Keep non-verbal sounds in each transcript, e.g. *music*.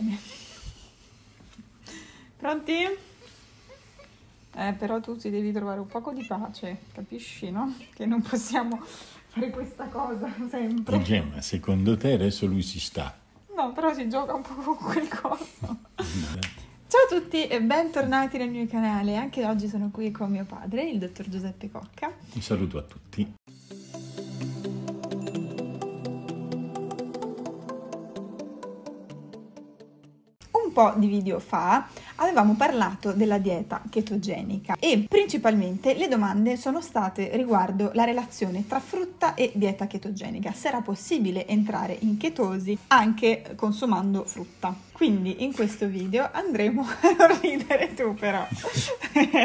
Bene. Pronti? Eh, però tu ti devi trovare un poco di pace, capisci, no? Che non possiamo fare questa cosa sempre. Gemma, secondo te adesso lui si sta? No, però si gioca un po' con quel coso. *laughs* Ciao a tutti e bentornati nel mio canale. Anche oggi sono qui con mio padre, il dottor Giuseppe Cocca. Un saluto a tutti. po' di video fa avevamo parlato della dieta chetogenica e principalmente le domande sono state riguardo la relazione tra frutta e dieta chetogenica, se era possibile entrare in chetosi anche consumando frutta. Quindi in questo video andremo *laughs* a ridere tu però.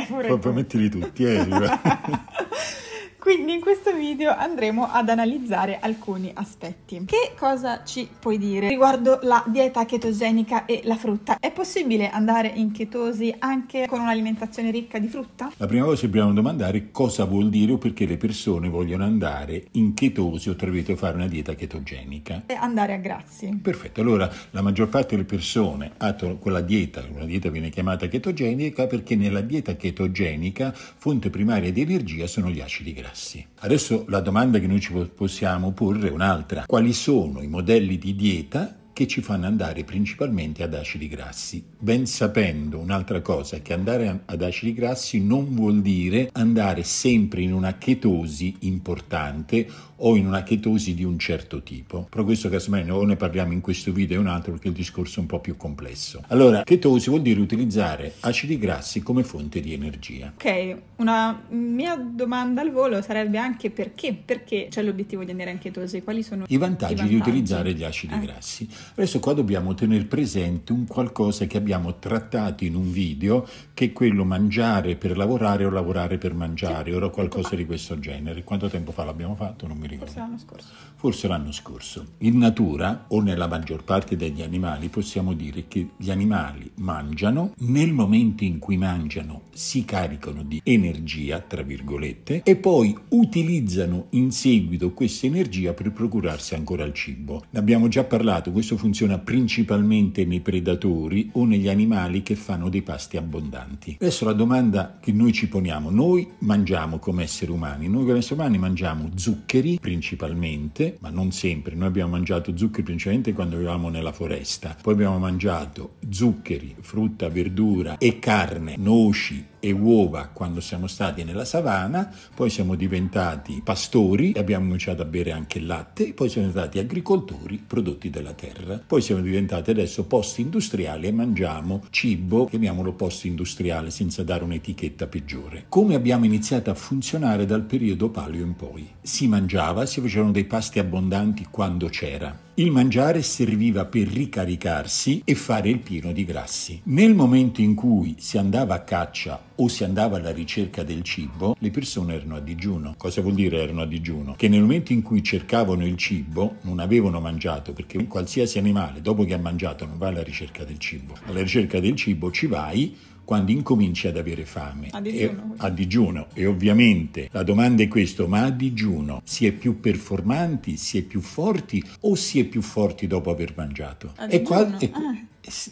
*laughs* Poi mettili tutti, eh. *laughs* Quindi in questo video andremo ad analizzare alcuni aspetti. Che cosa ci puoi dire riguardo la dieta chetogenica e la frutta? È possibile andare in chetosi anche con un'alimentazione ricca di frutta? La prima cosa che dobbiamo domandare è cosa vuol dire o perché le persone vogliono andare in chetosi o trovate fare una dieta chetogenica. E andare a grassi. Perfetto, allora la maggior parte delle persone attuano quella dieta, una dieta viene chiamata chetogenica perché nella dieta chetogenica fonte primaria di energia sono gli acidi grassi prassi. Adesso la domanda che noi ci possiamo porre è un'altra. Quali sono i modelli di dieta che ci fanno andare principalmente ad acidi grassi, ben sapendo un'altra cosa che andare ad acidi grassi non vuol dire andare sempre in una chetosi importante o in una chetosi di un certo tipo. Però questo casomai o ne parliamo in questo video e un altro perché il discorso è un po' più complesso. Allora, chetosi vuol dire utilizzare acidi grassi come fonte di energia. Ok, una mia domanda al volo sarebbe anche perché, perché c'è l'obiettivo di andare in chetosi? Quali sono i vantaggi, i vantaggi? di utilizzare gli acidi eh. grassi? Adesso qua dobbiamo tenere presente un qualcosa che abbiamo trattato in un video che è quello mangiare per lavorare o lavorare per mangiare, ora qualcosa ecco di questo genere. Quanto tempo fa l'abbiamo fatto? Non mi ricordo. Forse l'anno scorso. Forse l'anno scorso. In natura o nella maggior parte degli animali possiamo dire che gli animali mangiano, nel momento in cui mangiano si caricano di energia, tra virgolette, e poi utilizzano in seguito questa energia per procurarsi ancora il cibo. Ne abbiamo già parlato, questo funziona principalmente nei predatori o negli animali che fanno dei pasti abbondanti. Adesso la domanda che noi ci poniamo, noi mangiamo come esseri umani, noi come esseri umani mangiamo zuccheri, principalmente, ma non sempre. Noi abbiamo mangiato zuccheri principalmente quando vivevamo nella foresta, poi abbiamo mangiato zuccheri, frutta, verdura e carne, noci, e uova quando siamo stati nella savana, poi siamo diventati pastori, e abbiamo cominciato a bere anche il latte, poi siamo diventati agricoltori, prodotti della terra, poi siamo diventati adesso post industriali e mangiamo cibo, chiamiamolo post industriale senza dare un'etichetta peggiore. Come abbiamo iniziato a funzionare dal periodo paleo in poi? Si mangiava, si facevano dei pasti abbondanti quando c'era il mangiare serviva per ricaricarsi e fare il pieno di grassi. Nel momento in cui si andava a caccia o si andava alla ricerca del cibo, le persone erano a digiuno. Cosa vuol dire erano a digiuno? Che nel momento in cui cercavano il cibo non avevano mangiato, perché qualsiasi animale dopo che ha mangiato non va alla ricerca del cibo. Alla ricerca del cibo ci vai quando incominci ad avere fame. A digiuno. E, a digiuno. E ovviamente la domanda è questa, ma a digiuno si è più performanti, si è più forti o si è più forti dopo aver mangiato? A digiuno. E qua, ah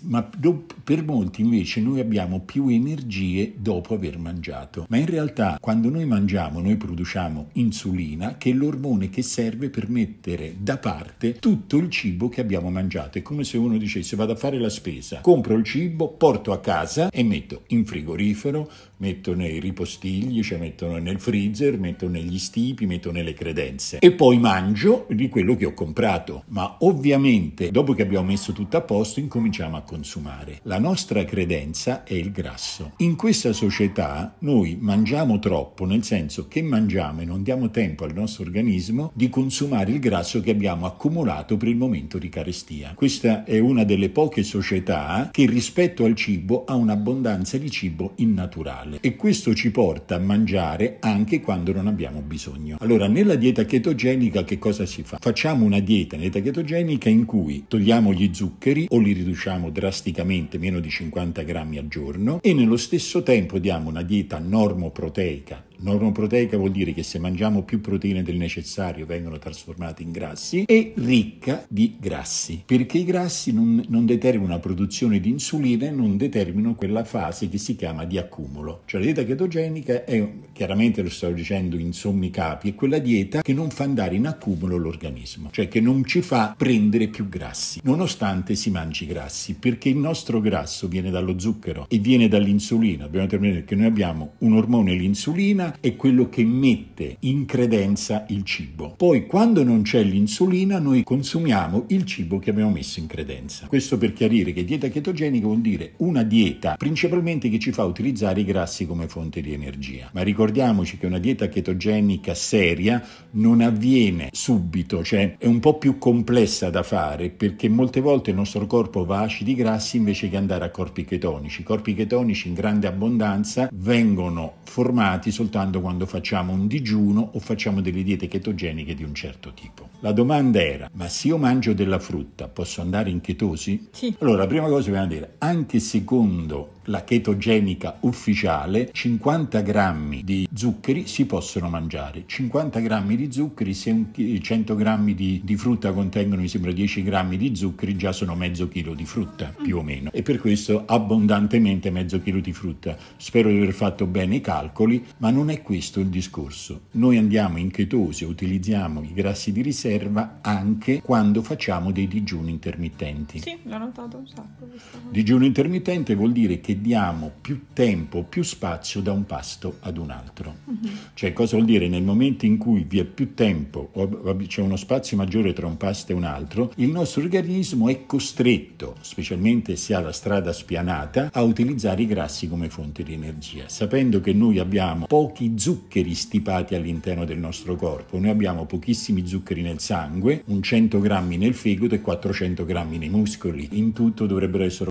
ma per molti invece noi abbiamo più energie dopo aver mangiato. Ma in realtà quando noi mangiamo noi produciamo insulina che è l'ormone che serve per mettere da parte tutto il cibo che abbiamo mangiato. È come se uno dicesse vado a fare la spesa, compro il cibo, porto a casa e metto metto in frigorifero, metto nei ripostigli, cioè metto nel freezer, metto negli stipi, metto nelle credenze e poi mangio di quello che ho comprato. Ma ovviamente dopo che abbiamo messo tutto a posto incominciamo a consumare. La nostra credenza è il grasso. In questa società noi mangiamo troppo, nel senso che mangiamo e non diamo tempo al nostro organismo di consumare il grasso che abbiamo accumulato per il momento di carestia. Questa è una delle poche società che rispetto al cibo ha un'abbondanza mancanza di cibo innaturale e questo ci porta a mangiare anche quando non abbiamo bisogno. Allora, nella dieta chetogenica che cosa si fa? Facciamo una dieta, una dieta chetogenica in cui togliamo gli zuccheri o li riduciamo drasticamente, meno di 50 grammi al giorno e nello stesso tempo diamo una dieta normoproteica Normoproteica vuol dire che se mangiamo più proteine del necessario vengono trasformate in grassi e ricca di grassi, perché i grassi non, non determinano la produzione di insulina e non determinano quella fase che si chiama di accumulo. Cioè la dieta chetogenica è, chiaramente lo sto dicendo in sommi capi, è quella dieta che non fa andare in accumulo l'organismo, cioè che non ci fa prendere più grassi, nonostante si mangi grassi, perché il nostro grasso viene dallo zucchero e viene dall'insulina. Abbiamo determinato che noi abbiamo un ormone, l'insulina, è quello che mette in credenza il cibo. Poi quando non c'è l'insulina noi consumiamo il cibo che abbiamo messo in credenza. Questo per chiarire che dieta chetogenica vuol dire una dieta principalmente che ci fa utilizzare i grassi come fonte di energia. Ma ricordiamoci che una dieta chetogenica seria non avviene subito, cioè è un po' più complessa da fare perché molte volte il nostro corpo va a acidi grassi invece che andare a corpi chetonici. I corpi chetonici in grande abbondanza vengono formati soltanto soltanto quando facciamo un digiuno o facciamo delle diete chetogeniche di un certo tipo. La domanda era, ma se io mangio della frutta posso andare in chetosi? Sì. Allora, la prima cosa che bisogna dire, anche secondo la chetogenica ufficiale, 50 grammi di zuccheri si possono mangiare. 50 grammi di zuccheri, se 100 grammi di, di, frutta contengono mi sembra 10 grammi di zuccheri, già sono mezzo chilo di frutta più o meno. E per questo abbondantemente mezzo chilo di frutta. Spero di aver fatto bene i calcoli, ma non è questo il discorso. Noi andiamo in chetosi, utilizziamo i grassi di riserva anche quando facciamo dei digiuni intermittenti. Sì, l'ho notato un sacco. Digiuno intermittente vuol dire che diamo più tempo, più spazio da un pasto ad un altro. Uh-huh. Cioè cosa vuol dire? Nel momento in cui vi è più tempo, c'è uno spazio maggiore tra un pasto e un altro, il nostro organismo è costretto, specialmente se ha la strada spianata, a utilizzare i grassi come fonte di energia, sapendo che noi abbiamo pochi zuccheri stipati all'interno del nostro corpo, noi abbiamo pochissimi zuccheri nel sangue, un 100 grammi nel fegato e 400 grammi nei muscoli, in tutto dovrebbero essere,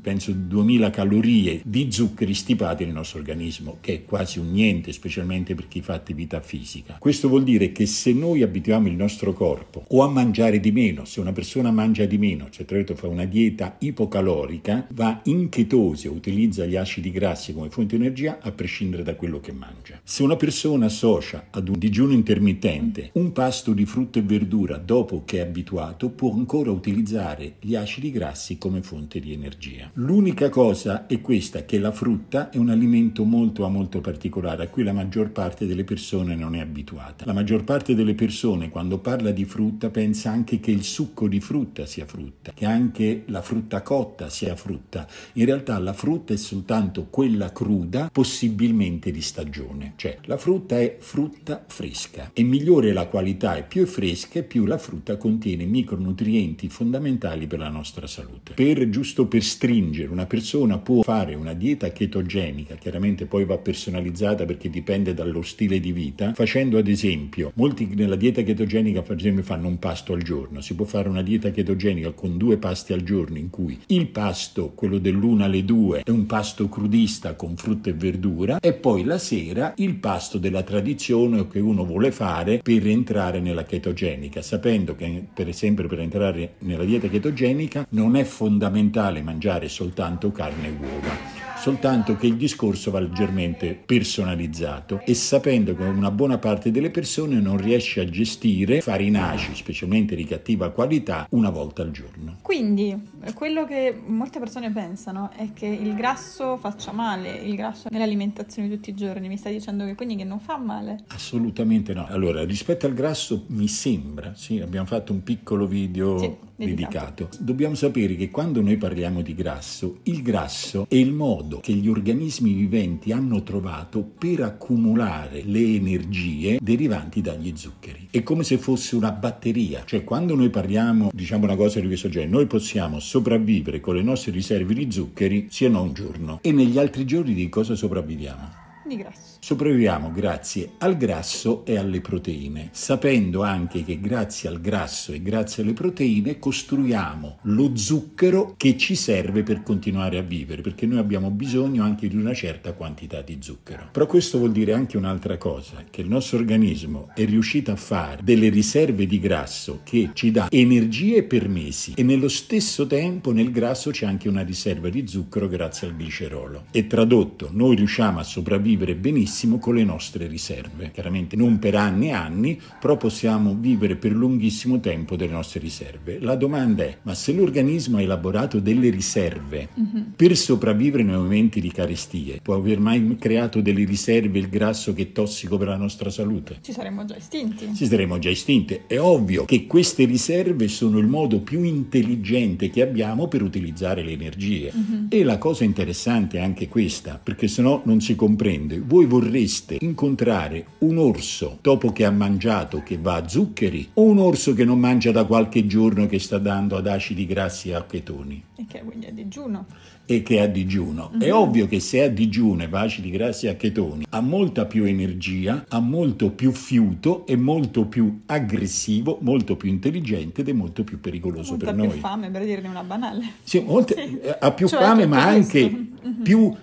penso, 2000 calorie calorie di zuccheri stipati nel nostro organismo, che è quasi un niente, specialmente per chi fa attività fisica. Questo vuol dire che se noi abituiamo il nostro corpo o a mangiare di meno, se una persona mangia di meno, cioè tra l'altro fa una dieta ipocalorica, va in chetosi, utilizza gli acidi grassi come fonte di energia a prescindere da quello che mangia. Se una persona associa ad un digiuno intermittente un pasto di frutta e verdura dopo che è abituato, può ancora utilizzare gli acidi grassi come fonte di energia. L'unica cosa è questa, che la frutta è un alimento molto a molto particolare a cui la maggior parte delle persone non è abituata. La maggior parte delle persone quando parla di frutta pensa anche che il succo di frutta sia frutta, che anche la frutta cotta sia frutta. In realtà la frutta è soltanto quella cruda, possibilmente di stagione. Cioè la frutta è frutta fresca e migliore la qualità e più è fresca, più la frutta contiene micronutrienti fondamentali per la nostra salute. Per giusto per stringere una persona può fare una dieta chetogenica, chiaramente poi va personalizzata perché dipende dallo stile di vita, facendo ad esempio, molti nella dieta chetogenica per esempio fanno un pasto al giorno, si può fare una dieta chetogenica con due pasti al giorno in cui il pasto, quello dell'una alle due, è un pasto crudista con frutta e verdura e poi la sera il pasto della tradizione che uno vuole fare per entrare nella chetogenica, sapendo che per esempio per entrare nella dieta chetogenica non è fondamentale mangiare soltanto carne Any Walden. soltanto che il discorso va leggermente personalizzato e sapendo che una buona parte delle persone non riesce a gestire farinaci, specialmente di cattiva qualità, una volta al giorno. Quindi, quello che molte persone pensano è che il grasso faccia male, il grasso nell'alimentazione di tutti i giorni, mi stai dicendo che quindi che non fa male? Assolutamente no. Allora, rispetto al grasso mi sembra, sì, abbiamo fatto un piccolo video sì, dedicato. dedicato. Dobbiamo sapere che quando noi parliamo di grasso, il grasso è il modo modo che gli organismi viventi hanno trovato per accumulare le energie derivanti dagli zuccheri. È come se fosse una batteria, cioè quando noi parliamo, diciamo una cosa di questo genere, noi possiamo sopravvivere con le nostre riserve di zuccheri se non un giorno e negli altri giorni di cosa sopravviviamo? di grasso. Sopravviviamo grazie al grasso e alle proteine, sapendo anche che grazie al grasso e grazie alle proteine costruiamo lo zucchero che ci serve per continuare a vivere, perché noi abbiamo bisogno anche di una certa quantità di zucchero. Però questo vuol dire anche un'altra cosa, che il nostro organismo è riuscito a fare delle riserve di grasso che ci dà energie per mesi e nello stesso tempo nel grasso c'è anche una riserva di zucchero grazie al glicerolo. E tradotto, noi riusciamo a sopravvivere vivere benissimo con le nostre riserve. Chiaramente non per anni e anni, però possiamo vivere per lunghissimo tempo delle nostre riserve. La domanda è, ma se l'organismo ha elaborato delle riserve uh-huh. per sopravvivere nei momenti di carestie, può aver mai creato delle riserve il grasso che è tossico per la nostra salute? Ci saremmo già estinti. Ci saremmo già estinti. È ovvio che queste riserve sono il modo più intelligente che abbiamo per utilizzare le energie. Uh-huh. E la cosa interessante è anche questa, perché sennò non si comprende dicendo voi vorreste incontrare un orso dopo che ha mangiato che va a zuccheri o un orso che non mangia da qualche giorno che sta dando ad acidi grassi e a chetoni? E che quindi è a digiuno. E che è a digiuno. Mm -hmm. È mhm. ovvio che se è a digiuno e va acidi grassi e a chetoni ha molta più energia, ha molto più fiuto, è molto più aggressivo, molto più intelligente ed è molto più pericoloso molta per più noi. Ha più fame, per dirne una banale. Sì, molte, *laughs* sì. Eh, ha più cioè, fame ma anche mm -hmm. più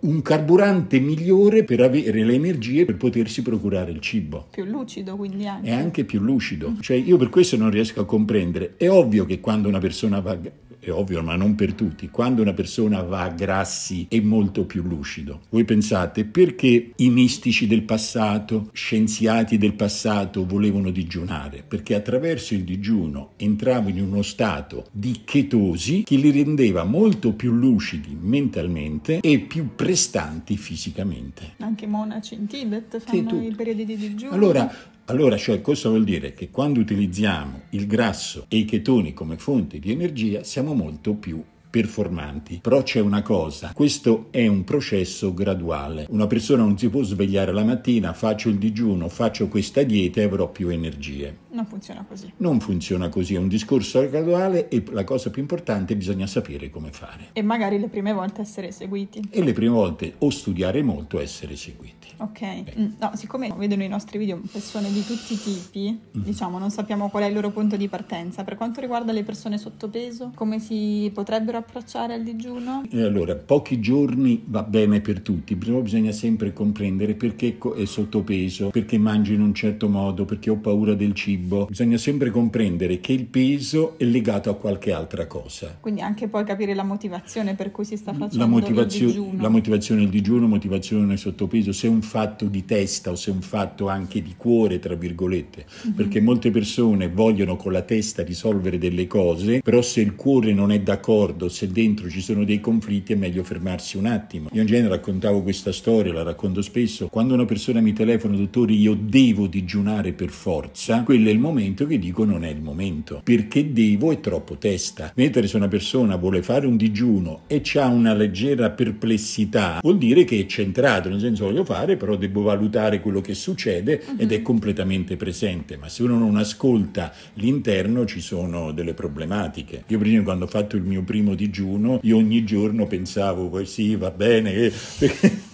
un carburante migliore per avere le energie per potersi procurare il cibo. Più lucido quindi anche. È anche più lucido. Cioè io per questo non riesco a comprendere. È ovvio che quando una persona va è ovvio, ma non per tutti, quando una persona va a grassi è molto più lucido. Voi pensate perché i mistici del passato, scienziati del passato volevano digiunare? Perché attraverso il digiuno entravano in uno stato di chetosi che li rendeva molto più lucidi mentalmente e più prestanti fisicamente. Anche i monaci in Tibet fanno i periodi di digiuno. Allora, allora, cioè, questo vuol dire che quando utilizziamo il grasso e i chetoni come fonte di energia siamo molto più performanti. Però c'è una cosa, questo è un processo graduale. Una persona non si può svegliare la mattina, faccio il digiuno, faccio questa dieta e avrò più energie. Non funziona così. Non funziona così, è un discorso graduale e la cosa più importante bisogna sapere come fare. E magari le prime volte essere seguiti. E le prime volte o studiare molto o essere seguiti. Ok, Beh. Mm, no, siccome vedono i nostri video persone di tutti i tipi, mm-hmm. diciamo non sappiamo qual è il loro punto di partenza. Per quanto riguarda le persone sottopeso, come si potrebbero approcciare al digiuno? E Allora, pochi giorni va bene per tutti, però bisogna sempre comprendere perché è sottopeso, perché mangio in un certo modo, perché ho paura del cibo. Bisogna sempre comprendere che il peso è legato a qualche altra cosa. Quindi anche poi capire la motivazione per cui si sta facendo la motivazio- il digiuno. La motivazione del digiuno, motivazione sottopeso, se è un fatto di testa o se è un fatto anche di cuore, tra virgolette, mm-hmm. perché molte persone vogliono con la testa risolvere delle cose, però se il cuore non è d'accordo se dentro ci sono dei conflitti è meglio fermarsi un attimo. Io in genere raccontavo questa storia, la racconto spesso, quando una persona mi telefona, dottore, io devo digiunare per forza, quello è il momento che dico non è il momento, perché devo è troppo testa. Mentre se una persona vuole fare un digiuno e ha una leggera perplessità, vuol dire che è centrato, nel senso voglio fare, però devo valutare quello che succede ed è mhm. completamente presente, ma se uno non ascolta l'interno ci sono delle problematiche. Io per esempio quando ho fatto il mio primo digiuno, io ogni giorno pensavo, poi sì, va bene, *laughs* perché...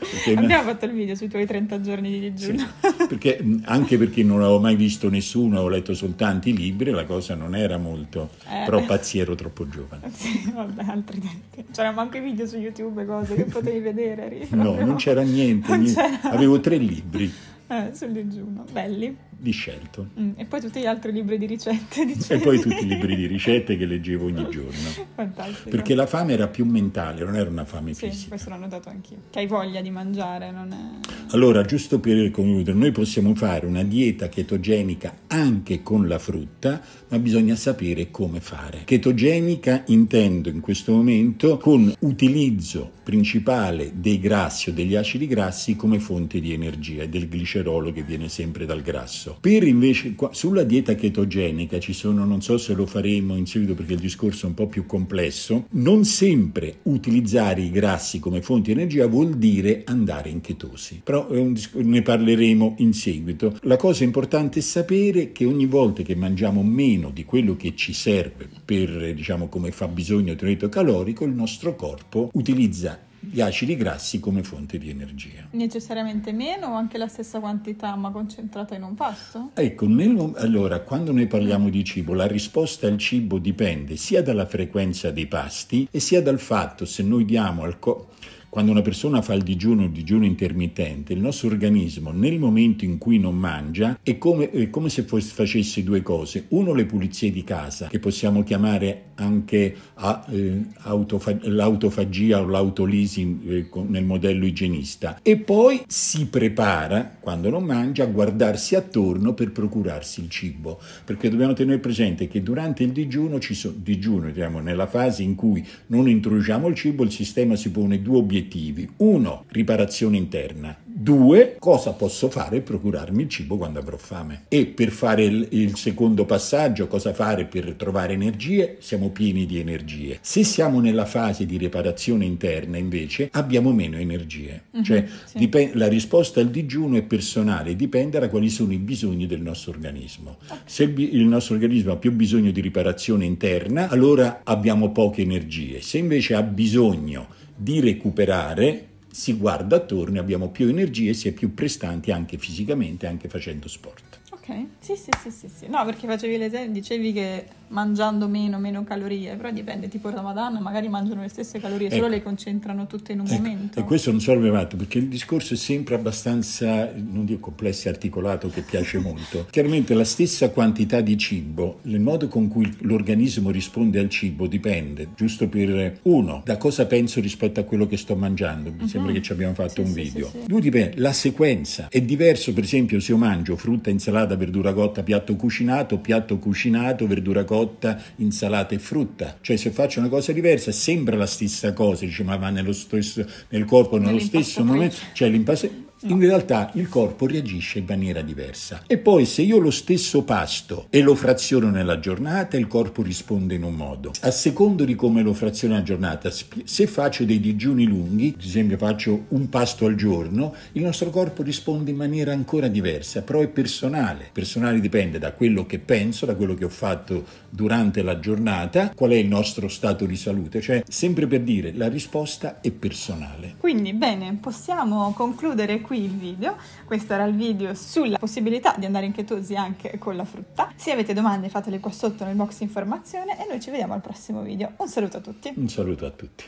Perché Abbiamo fatto il video sui tuoi 30 giorni di digiuno. Sì, perché, mm, anche perché non avevo mai visto nessuno, ho letto soltanto i libri, la cosa non era molto, eh. però pazziero troppo giovane. *laughs* Sì, vabbè, altri tempi. C'erano anche i video su YouTube, cose che potevi vedere. Eri, no, non c'era niente. *laughs* Non niente. C'era. Avevo tre libri. Eh, sul digiuno, belli di Shelton. Mm, e poi tutti gli altri libri di ricette. *laughs* Dicevi. E poi tutti i libri di ricette che leggevo ogni giorno. *laughs* Fantastico. Perché la fame era più mentale, non era una fame sì, fisica. Sì, questo l'ho notato anch'io. Che hai voglia di mangiare, non è... Allora, giusto per concludere, noi possiamo fare una dieta chetogenica anche con la frutta, ma bisogna sapere come fare. Chetogenica intendo in questo momento con utilizzo principale dei grassi o degli acidi grassi come fonte di energia e del glicerolo che viene sempre dal grasso pranzo. Per invece, qua, sulla dieta chetogenica ci sono, non so se lo faremo in seguito perché il discorso è un po' più complesso, non sempre utilizzare i grassi come fonte di energia vuol dire andare in chetosi, però disc- ne parleremo in seguito. La cosa importante è sapere che ogni volta che mangiamo meno di quello che ci serve per, diciamo, come fabbisogno calorico, il nostro corpo utilizza gli acidi grassi come fonte di energia. Necessariamente meno o anche la stessa quantità ma concentrata in un pasto? Ecco, nel, allora quando noi parliamo di cibo, la risposta al cibo dipende sia dalla frequenza dei pasti e sia dal fatto se noi diamo al corpo quando una persona fa il digiuno, il digiuno intermittente, il nostro organismo nel momento in cui non mangia è come, è come se facesse due cose. Uno, le pulizie di casa, che possiamo chiamare anche a, eh, autofag- l'autofagia o l'autolisi eh, nel modello igienista. E poi si prepara, quando non mangia, a guardarsi attorno per procurarsi il cibo. Perché dobbiamo tenere presente che durante il digiuno, ci so- digiuno diciamo, nella fase in cui non introduciamo il cibo, il sistema si pone due obiettivi obiettivi. Uno, riparazione interna. Due, cosa posso fare per procurarmi il cibo quando avrò fame. E per fare il, il secondo passaggio, cosa fare per trovare energie? Siamo pieni di energie. Se siamo nella fase di riparazione interna, invece, abbiamo meno energie. Mm-hmm, cioè, sì. dipende, la risposta al digiuno è personale, dipende da quali sono i bisogni del nostro organismo. Okay. Se il nostro organismo ha più bisogno di riparazione interna, allora abbiamo poche energie. Se invece ha bisogno di recuperare, si guarda attorno, abbiamo più energie, si è più prestanti anche fisicamente, anche facendo sport. Ok. Sì, sì, sì, sì, sì. No, perché facevi l'esempio, dicevi che mangiando meno, meno calorie, però dipende, tipo il Ramadan magari mangiano le stesse calorie, ecco, solo le concentrano tutte in un ecco, momento. E questo non so fatto, perché il discorso è sempre abbastanza, non dico complesso e articolato, che piace *laughs* molto. Chiaramente la stessa quantità di cibo, il modo con cui l'organismo risponde al cibo dipende, giusto per, uno, da cosa penso rispetto a quello che sto mangiando, mi uh-huh. sembra mhm. che ci abbiamo fatto sì, un sì, video. Sì, Due dipende, la sequenza è diverso, per esempio, se io mangio frutta, insalata, verdura, cotta, piatto cucinato, piatto cucinato, verdura cotta, insalata e frutta. Cioè se faccio una cosa diversa sembra la stessa cosa, dice, ma va nello stesso, nel corpo nello stesso momento, cioè l'impasto in realtà il corpo reagisce in maniera diversa. E poi se io lo stesso pasto e lo fraziono nella giornata, il corpo risponde in un modo. A secondo di come lo fraziono la giornata, se faccio dei digiuni lunghi, ad esempio faccio un pasto al giorno, il nostro corpo risponde in maniera ancora diversa, però è personale. Personale dipende da quello che penso, da quello che ho fatto durante la giornata, qual è il nostro stato di salute, cioè sempre per dire la risposta è personale. Quindi bene, possiamo concludere qui qui il video. Questo era il video sulla possibilità di andare in chetosi anche con la frutta. Se avete domande fatele qua sotto nel box informazione e noi ci vediamo al prossimo video. Un saluto a tutti. Un saluto a tutti.